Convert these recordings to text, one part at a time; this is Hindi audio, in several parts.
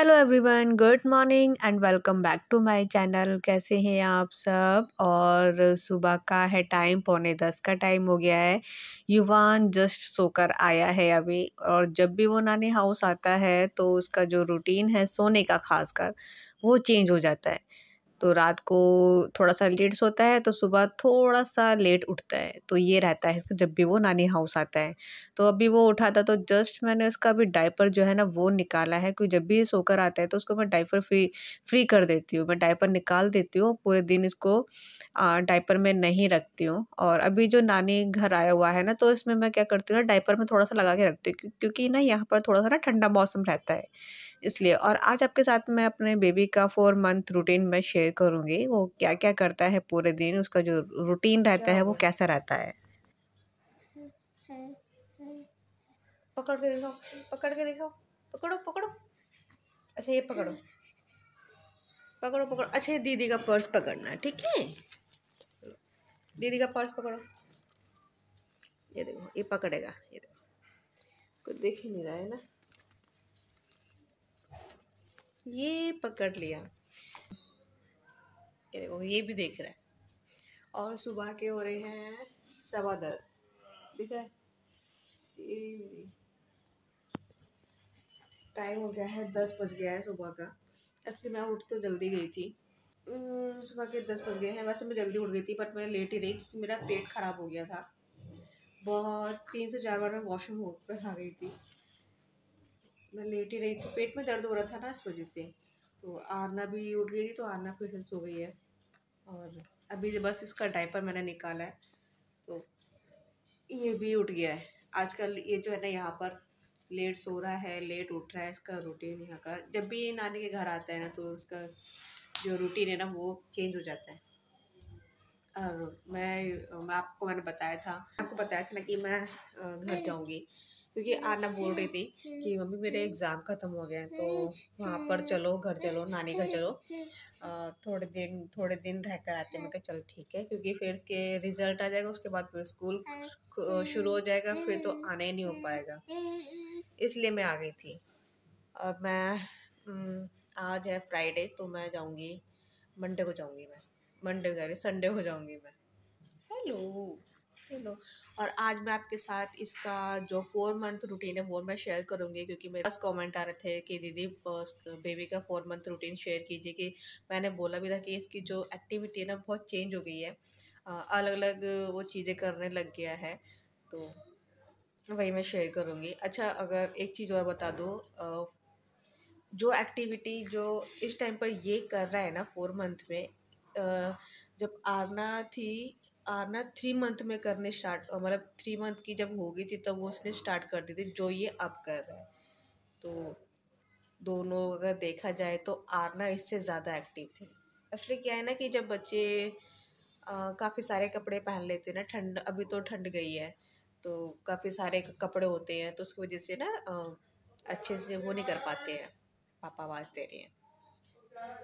hello everyone good morning and welcome back to my channel कैसे हैं आप सब और सुबह का है टाइम पौने दस का टाइम हो गया है युवान जस्ट सोकर आया है अभी और जब भी वो नानी हाउस आता है तो उसका जो रूटीन है सोने का खासकर वो चेंज हो जाता है तो रात को थोड़ा सा लेट सोता है तो सुबह थोड़ा सा लेट उठता है तो ये रहता है जब भी वो नानी हाउस आता है तो अभी वो उठा था तो जस्ट मैंने उसका अभी डायपर जो है ना वो निकाला है क्योंकि जब भी ये सोकर आता है तो उसको मैं डायपर फ्री फ्री कर देती हूँ मैं डायपर निकाल देती हूँ पूरे दिन इसको डायपर में नहीं रखती हूँ और अभी जो नानी घर आया हुआ है ना तो इसमें मैं क्या करती हूँ ना डायपर में थोड़ा सा लगा के रखती हूँ क्योंकि ना यहाँ पर थोड़ा सा ना ठंडा मौसम रहता है इसलिए और आज आपके साथ मैं अपने बेबी का फोर मंथ रूटीन में शेयर शेयर करूँगी वो क्या क्या करता है पूरे दिन उसका जो रूटीन रहता है वो कैसा रहता है पकड़ के दिखाओ पकड़ के दिखाओ पकड़ो पकड़ो अच्छा ये पकड़ो पकड़ो पकड़ो अच्छा दीदी का पर्स पकड़ना ठीक है दीदी का पर्स पकड़ो ये देखो ये पकड़ेगा ये देखो कुछ देख ही नहीं रहा है ना ये पकड़ लिया ये देखो ये भी देख रहा है और सुबह के हो रहे हैं सवा दस ठीक है टाइम हो गया है दस बज गया है सुबह का एक्चुअली मैं उठ तो जल्दी गई थी सुबह के दस बज गए हैं वैसे मैं जल्दी उठ गई थी बट मैं लेट ही रही मेरा पेट ख़राब हो गया था बहुत तीन से चार बार मैं वॉशरूम होकर आ गई थी मैं लेट ही रही थी पेट में दर्द हो रहा था ना इस वजह से तो आरना भी उठ गई थी तो आरना फिर से सो गई है और अभी बस इसका डाइपर मैंने निकाला है तो ये भी उठ गया है आजकल ये जो है ना यहाँ पर लेट सो रहा है लेट उठ रहा है इसका रूटीन यहाँ का जब भी नानी के घर आता है ना तो उसका जो रूटीन है ना वो चेंज हो जाता है और मैं, मैं आपको मैंने बताया था आपको बताया था ना कि मैं घर जाऊँगी क्योंकि आना बोल रही थी कि मम्मी मेरे एग्ज़ाम ख़त्म हो गया तो वहाँ पर चलो घर चलो नानी घर चलो थोड़े दिन थोड़े दिन रह कर आते मैं कहा चल ठीक है क्योंकि फिर इसके रिज़ल्ट आ जाएगा उसके बाद फिर स्कूल शुरू हो जाएगा फिर तो आना ही नहीं हो पाएगा इसलिए मैं आ गई थी और मैं हम्म, आज है फ्राइडे तो मैं जाऊँगी मंडे को जाऊँगी मैं मंडे को जा रही संडे को जाऊँगी मैं हेलो हेलो और आज मैं आपके साथ इसका जो फोर मंथ रूटीन है वो मैं शेयर करूँगी क्योंकि मेरे पास कमेंट आ रहे थे कि दीदी बेबी का फोर मंथ रूटीन शेयर कीजिए कि मैंने बोला भी था कि इसकी जो एक्टिविटी है ना बहुत चेंज हो गई है अलग अलग वो चीज़ें करने लग गया है तो वही मैं शेयर करूँगी अच्छा अगर एक चीज़ और बता दो जो एक्टिविटी जो इस टाइम पर ये कर रहा है ना फोर मंथ में जब आरना थी और ना थ्री मंथ में करने स्टार्ट मतलब थ्री मंथ की जब हो गई थी तब वो उसने स्टार्ट कर दी थी जो ये अब कर रहा है तो दोनों अगर देखा जाए तो आरना इससे ज़्यादा एक्टिव थी असली क्या है ना कि जब बच्चे काफ़ी सारे कपड़े पहन लेते हैं ना ठंड अभी तो ठंड गई है तो काफ़ी सारे कपड़े होते हैं तो उसकी वजह से ना अच्छे से वो नहीं कर पाते हैं पापा आवाज़ दे रहे हैं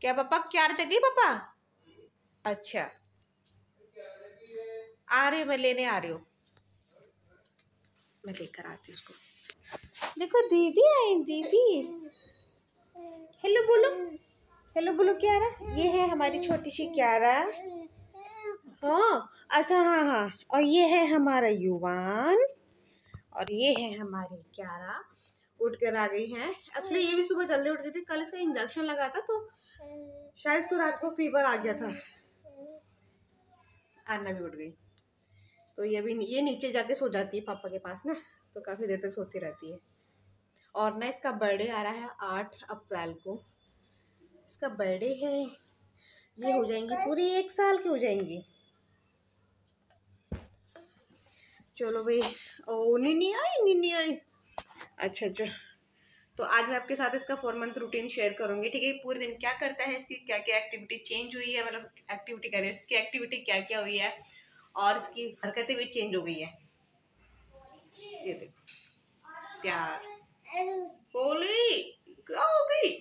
क्या पापा क्यार जगह पापा अच्छा आ रहे मैं लेने आ रही हूँ मैं लेकर आती हूँ उसको देखो दीदी आई दीदी हेलो बोलो हेलो बोलो क्यारा ये है हमारी छोटी सी क्यारा हाँ अच्छा हाँ हाँ और ये है हमारा युवान और ये है हमारी क्यारा उठ कर आ गई हैं एक्चुअली अच्छा, ये भी सुबह जल्दी उठती थी कल इसका इंजेक्शन लगा था तो शायद इसको रात को फीवर आ गया था आना भी उठ गई तो ये भी ये नीचे जाके सो जाती है पापा के पास ना तो काफ़ी देर तक सोती रहती है और ना इसका बर्थडे आ रहा है आठ अप्रैल को इसका बर्थडे है ये हो जाएंगी पूरी एक साल की हो जाएंगी चलो भाई ओ निनी आई निनी आई अच्छा अच्छा तो आज मैं आपके साथ इसका फोर मंथ रूटीन शेयर करूंगी ठीक है पूरे दिन क्या करता है इसकी क्या क्या एक्टिविटी चेंज हुई है मतलब एक्टिविटी कर रही है इसकी एक्टिविटी क्या क्या हुई है और इसकी हरकतें भी चेंज हो गई है ये देखो प्यार बोली क्या हो गई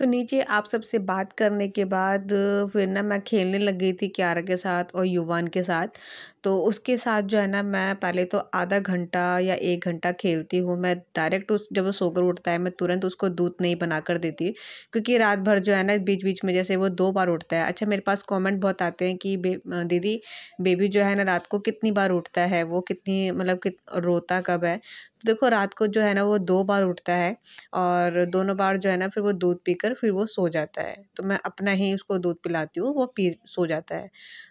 तो नीचे आप सब से बात करने के बाद फिर ना मैं खेलने लग गई थी क्यारा के साथ और युवान के साथ तो उसके साथ जो है ना मैं पहले तो आधा घंटा या एक घंटा खेलती हूँ मैं डायरेक्ट उस जब वो सोकर उठता है मैं तुरंत उसको दूध नहीं बना कर देती क्योंकि रात भर जो है ना बीच बीच में जैसे वो दो बार उठता है अच्छा मेरे पास कमेंट बहुत आते हैं कि बे, दीदी बेबी जो है ना रात को कितनी बार उठता है वो कितनी मतलब कित रोता कब है तो देखो रात को जो है ना वो दो बार उठता है और दोनों बार जो है ना फिर वो दूध पीकर फिर वो सो जाता है तो मैं अपना ही उसको दूध पिलाती हूँ वो पी सो जाता है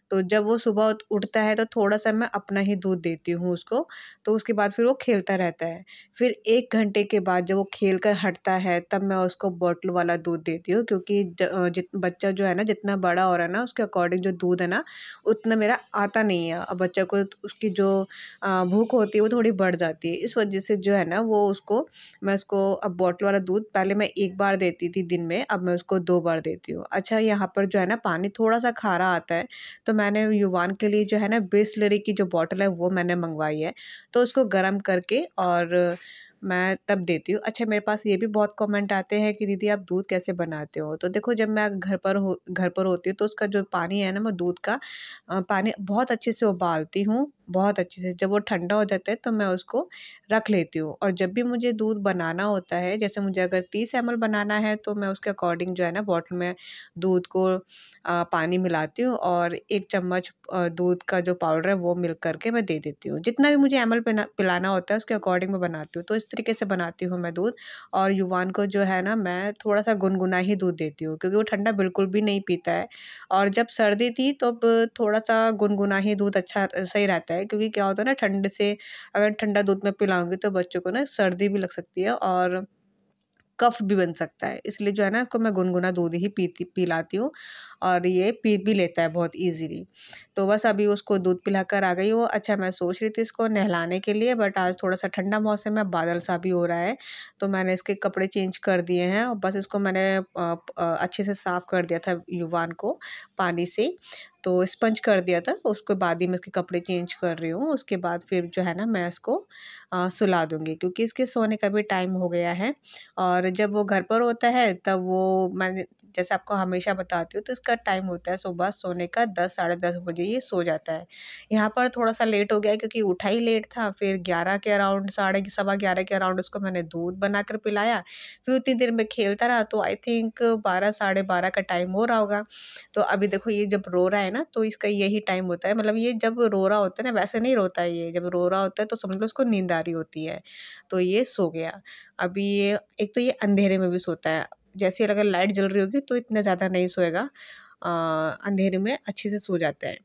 तो जब वो सुबह उठता है तो थोड़ा सा मैं अपना ही दूध देती हूँ उसको तो उसके बाद फिर वो खेलता रहता है फिर एक घंटे के बाद जब वो खेल कर हटता है तब मैं उसको बॉटल वाला दूध देती हूँ क्योंकि जित बच्चा जो है ना जितना बड़ा हो रहा है ना उसके अकॉर्डिंग जो दूध है ना उतना मेरा आता नहीं है अब बच्चा को तो उसकी जो भूख होती है वो थोड़ी बढ़ जाती है इस वजह से जो है ना वो उसको मैं उसको अब बॉटल वाला दूध पहले मैं एक बार देती थी दिन में अब मैं उसको दो बार देती हूँ अच्छा यहाँ पर जो है ना पानी थोड़ा सा खारा आता है तो मैंने युवान के लिए जो है ना बेस बिस्लरी की जो बॉटल है वो मैंने मंगवाई है तो उसको गर्म करके और मैं तब देती हूँ अच्छा मेरे पास ये भी बहुत कमेंट आते हैं कि दीदी आप दूध कैसे बनाते हो तो देखो जब मैं घर पर हो घर पर होती हूँ तो उसका जो पानी है ना मैं दूध का पानी बहुत अच्छे से उबालती हूँ बहुत अच्छे से जब वो ठंडा हो जाता है तो मैं उसको रख लेती हूँ और जब भी मुझे दूध बनाना होता है जैसे मुझे अगर तीस एम बनाना है तो मैं उसके अकॉर्डिंग जो है ना बॉटल में दूध को आ, पानी मिलाती हूँ और एक चम्मच दूध का जो पाउडर है वो मिल करके मैं दे देती हूँ जितना भी मुझे एम पिलाना होता है उसके अकॉर्डिंग मैं बनाती हूँ तो इस तरीके से बनाती हूँ मैं दूध और युवान को जो है ना मैं थोड़ा सा गुनगुना ही दूध देती हूँ क्योंकि वो ठंडा बिल्कुल भी नहीं पीता है और जब सर्दी थी तब तो थोड़ा सा गुनगुना ही दूध अच्छा सही रहता है सकता है क्योंकि क्या होता है ना ठंड से अगर ठंडा दूध में पिलाऊंगी तो बच्चों को ना सर्दी भी लग सकती है और कफ भी बन सकता है इसलिए जो है ना इसको मैं गुनगुना दूध ही पीती पिलाती हूँ और ये पी भी लेता है बहुत इजीली तो बस अभी उसको दूध पिला कर आ गई वो अच्छा मैं सोच रही थी इसको नहलाने के लिए बट आज थोड़ा सा ठंडा मौसम है बादल सा भी हो रहा है तो मैंने इसके कपड़े चेंज कर दिए हैं और बस इसको मैंने अच्छे से साफ़ कर दिया था युवान को पानी से तो स्पंज कर दिया था उसके बाद ही मैं उसके कपड़े चेंज कर रही हूँ उसके बाद फिर जो है ना मैं उसको आ, सुला दूँगी क्योंकि इसके सोने का भी टाइम हो गया है और जब वो घर पर होता है तब वो मैंने जैसे आपको हमेशा बताती हूँ तो इसका टाइम होता है सुबह सोने का दस साढ़े दस बजे ये सो जाता है यहाँ पर थोड़ा सा लेट हो गया क्योंकि उठा ही लेट था फिर ग्यारह के अराउंड साढ़े सवा ग्यारह के अराउंड उसको मैंने दूध बनाकर पिलाया फिर उतनी देर में खेलता रहा तो आई थिंक बारह साढ़े बारह का टाइम हो रहा होगा तो अभी देखो ये जब रो रहा है ना तो इसका यही टाइम होता है मतलब ये जब रो रहा होता है ना वैसे नहीं रोता है ये जब रो रहा होता है तो समझ लो उसको नींद आ रही होती है तो ये सो गया अभी ये एक तो ये अंधेरे में भी सोता है जैसे अगर लाइट जल रही होगी तो इतना ज़्यादा नहीं सोएगा अंधेरे में अच्छे से सो जाता है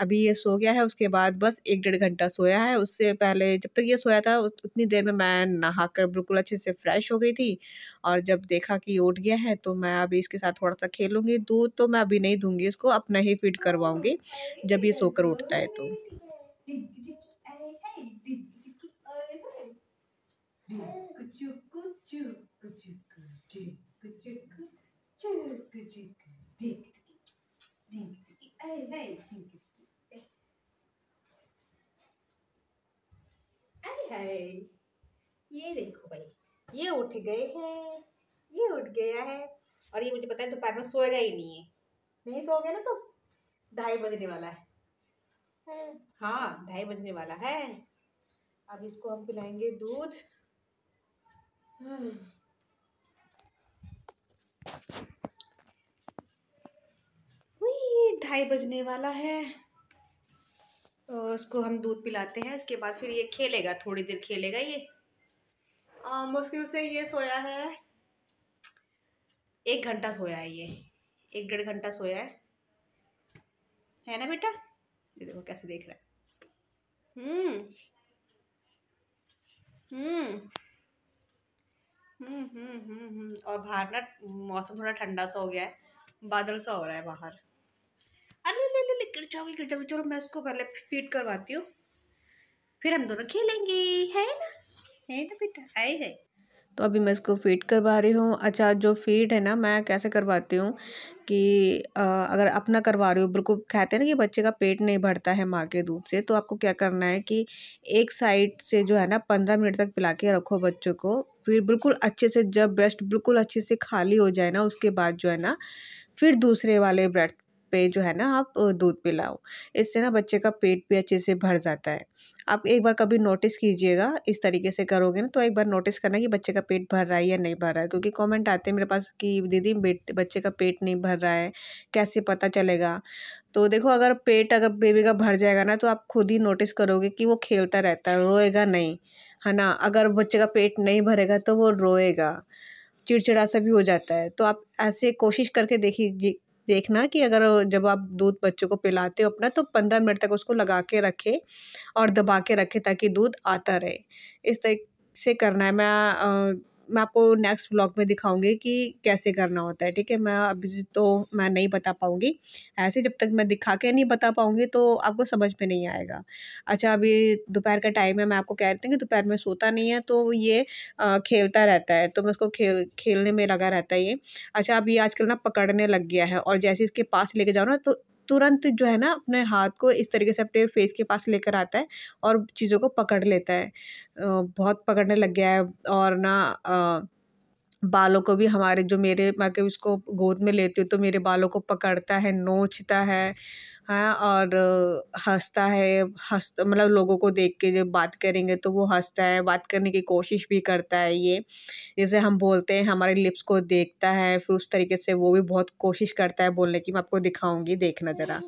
अभी ये सो गया है उसके बाद बस एक डेढ़ घंटा सोया है उससे पहले जब तक ये सोया था उतनी देर में मैं नहा कर बिल्कुल अच्छे से फ्रेश हो गई थी और जब देखा कि उठ गया है तो मैं अभी इसके साथ थोड़ा सा खेलूँगी दूध तो मैं अभी नहीं दूँगी इसको अपना ही फीड करवाऊँगी जब ये सोकर उठता है तो चिक चिक चिक डिंग टिकी डिंग टिकी ऐ है डिंग टिकी ऐ है ये देखो भाई ये उठ गए हैं ये उठ गया है और ये मुझे पता है दोपहर में सोएगा ही नहीं है नहीं सो गया ना तो ढाई बजने वाला है हाँ ढाई बजने वाला है अब इसको हम पिलाएंगे दूध ढाई बजने वाला है उसको हम दूध पिलाते हैं इसके बाद फिर ये खेलेगा थोड़ी देर खेलेगा ये आ, मुश्किल से ये सोया है एक घंटा सोया है ये एक डेढ़ घंटा सोया है है ना बेटा ये देखो कैसे देख रहा है हम्म हम्म हम्म, हम्म हम्म हम्म और बाहर ना मौसम थोड़ा ठंडा सा हो गया है बादल सा हो रहा है बाहर अरे ले ले ले गिर जाओगी गिर जाओगी चलो मैं उसको पहले फीड करवाती हूँ फिर हम दोनों खेलेंगे है ना है ना बेटा आए है तो अभी मैं इसको फीड करवा रही हूँ अच्छा जो फीड है ना मैं कैसे करवाती हूँ कि अगर अपना करवा रही हो बिल्कुल कहते हैं ना कि बच्चे का पेट नहीं भरता है माँ के दूध से तो आपको क्या करना है कि एक साइड से जो है ना पंद्रह मिनट तक पिला के रखो बच्चों को फिर बिल्कुल अच्छे से जब ब्रेस्ट बिल्कुल अच्छे से खाली हो जाए ना उसके बाद जो है ना फिर दूसरे वाले ब्रेस्ट पे जो है ना आप दूध पिलाओ इससे ना बच्चे का पेट भी अच्छे से भर जाता है आप एक बार कभी नोटिस कीजिएगा इस तरीके से करोगे ना तो एक बार नोटिस करना कि बच्चे का पेट भर रहा है या नहीं भर रहा है क्योंकि कमेंट आते हैं मेरे पास कि दीदी बेट बच्चे का पेट नहीं भर रहा है कैसे पता चलेगा तो देखो अगर पेट अगर बेबी का भर जाएगा ना तो आप खुद ही नोटिस करोगे कि वो खेलता रहता है रोएगा नहीं है ना अगर बच्चे का पेट नहीं भरेगा तो वो रोएगा चिड़चिड़ा सा भी हो जाता है तो आप ऐसे कोशिश करके देखिए देखना कि अगर जब आप दूध बच्चों को पिलाते हो अपना तो पंद्रह मिनट तक उसको लगा के रखें और दबा के रखें ताकि दूध आता रहे इस तरीके से करना है मैं मैं आपको नेक्स्ट व्लॉग में दिखाऊंगी कि कैसे करना होता है ठीक है मैं अभी तो मैं नहीं बता पाऊँगी ऐसे जब तक मैं दिखा के नहीं बता पाऊँगी तो आपको समझ में नहीं आएगा अच्छा अभी दोपहर का टाइम है मैं आपको कह रही थी कि दोपहर में सोता नहीं है तो ये आ, खेलता रहता है तो मैं उसको खेल खेलने में लगा रहता है ये अच्छा अभी आजकल ना पकड़ने लग गया है और जैसे इसके पास लेके जाओ ना तो तुरंत जो है ना अपने हाथ को इस तरीके से अपने फेस के पास लेकर आता है और चीज़ों को पकड़ लेता है बहुत पकड़ने लग गया है और ना बालों को भी हमारे जो मेरे मैं के उसको गोद में लेती हूँ तो मेरे बालों को पकड़ता है नोचता है हाँ और हँसता है हंस मतलब लोगों को देख के जब बात करेंगे तो वो हँसता है बात करने की कोशिश भी करता है ये जैसे हम बोलते हैं हमारे लिप्स को देखता है फिर उस तरीके से वो भी बहुत कोशिश करता है बोलने की मैं आपको दिखाऊँगी देखना ज़रा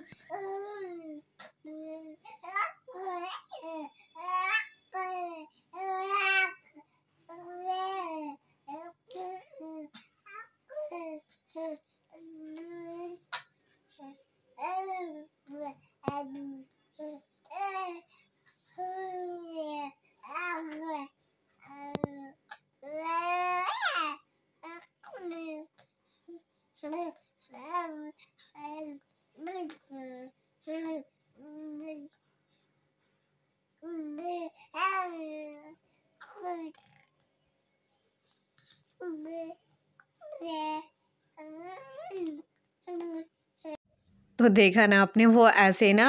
तो देखा ना आपने वो ऐसे ना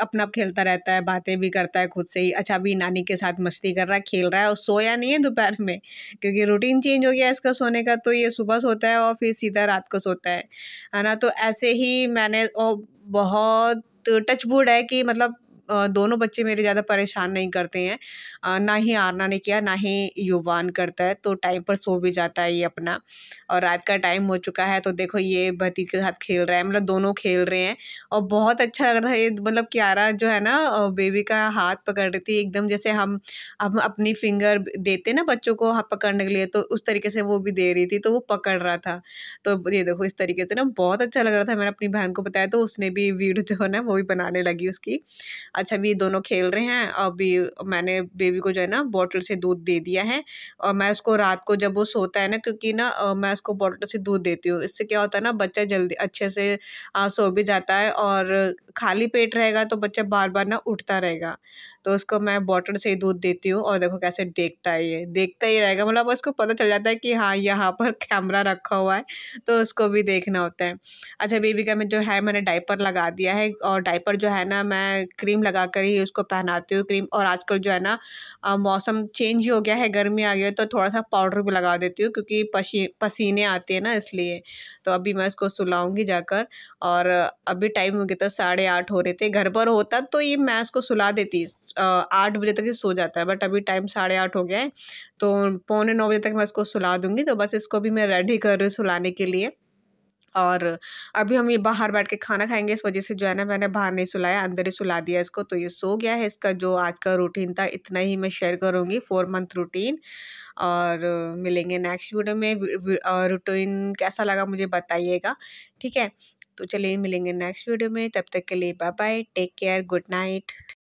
अपना खेलता रहता है बातें भी करता है खुद से ही अच्छा अभी नानी के साथ मस्ती कर रहा है खेल रहा है और सोया नहीं है दोपहर में क्योंकि रूटीन चेंज हो गया इसका सोने का तो ये सुबह सोता है और फिर सीधा रात को सोता है है ना तो ऐसे ही मैंने और बहुत टचबुड है कि मतलब दोनों बच्चे मेरे ज़्यादा परेशान नहीं करते हैं ना ही आरना ने किया ना ही युवान करता है तो टाइम पर सो भी जाता है ये अपना और रात का टाइम हो चुका है तो देखो ये भतीज के साथ खेल रहा है मतलब दोनों खेल रहे हैं और बहुत अच्छा लग रहा है ये मतलब क्यारा जो है ना बेबी का हाथ पकड़ रही थी एकदम जैसे हम हम अपनी फिंगर देते ना बच्चों को हाथ पकड़ने के लिए तो उस तरीके से वो भी दे रही थी तो वो पकड़ रहा था तो ये देखो इस तरीके से ना बहुत अच्छा लग रहा था मैंने अपनी बहन को बताया तो उसने भी वीडियो जो है ना वो भी बनाने लगी उसकी अच्छा भी दोनों खेल रहे हैं अभी मैंने बेबी को जो है ना बॉटल से दूध दे दिया है और मैं उसको रात को जब वो सोता है ना क्योंकि ना मैं उसको बॉटल से दूध देती हूँ इससे क्या होता है ना बच्चा जल्दी अच्छे से सो भी जाता है और खाली पेट रहेगा तो बच्चा बार बार ना उठता रहेगा तो उसको मैं बॉटल से ही दूध देती हूँ और देखो कैसे देखता है ये देखता ही रहेगा मतलब उसको पता चल जाता है कि हाँ यहाँ पर कैमरा रखा हुआ है तो उसको भी देखना होता है अच्छा बेबी का मैं जो है मैंने डाइपर लगा दिया है और डाइपर जो है ना मैं क्रीम लगा लगा कर ही उसको पहनाती हूँ क्रीम और आजकल जो है ना मौसम चेंज हो गया है गर्मी आ गई है तो थोड़ा सा पाउडर भी लगा देती हूँ क्योंकि पसी पसीने आते हैं ना इसलिए तो अभी मैं उसको सुलाऊँगी जाकर और अभी टाइम हो गया था साढ़े आठ हो रहे थे घर पर होता तो ये मैं उसको सुला देती आठ बजे तक ही सो जाता है बट अभी टाइम साढ़े आठ हो गया है तो पौने नौ बजे तक मैं इसको सुला दूँगी तो बस इसको भी मैं रेडी कर रही हूँ सुलाने के लिए और अभी हम ये बाहर बैठ के खाना खाएंगे इस वजह से जो है ना मैंने बाहर नहीं सुलाया अंदर ही सुला दिया इसको तो ये सो गया है इसका जो आज का रूटीन था इतना ही मैं शेयर करूँगी फोर मंथ रूटीन और मिलेंगे नेक्स्ट वीडियो में और रूटीन कैसा लगा मुझे बताइएगा ठीक है तो चलिए मिलेंगे नेक्स्ट वीडियो में तब तक के लिए bye bye take care good night